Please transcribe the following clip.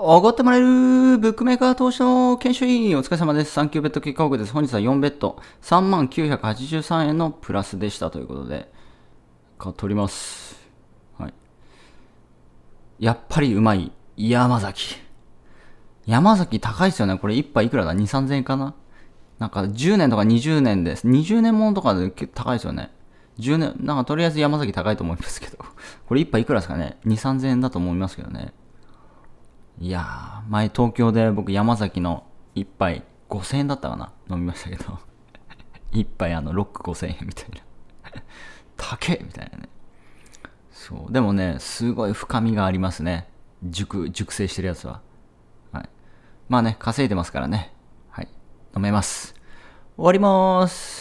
おごってもらえるブックメーカー投資の研修委員お疲れ様です。3級ベッド結果報告です。本日は4ベッド3983円のプラスでしたということで、買っております。はい。やっぱりうまい。山崎。山崎高いですよね。これ1杯いくらだ ?2、3000円かななんか10年とか20年です。20年ものとかで結構高いですよね。10年、なんかとりあえず山崎高いと思いますけど。これ1杯いくらですかね ?2、3000円だと思いますけどね。いやー、前東京で僕山崎の一杯5000円だったかな飲みましたけど。一杯あの、ロック5000円みたいな。高みたいなね。そう。でもね、すごい深みがありますね。熟、熟成してるやつは。はい。まあね、稼いでますからね。はい。飲めます。終わりまーす。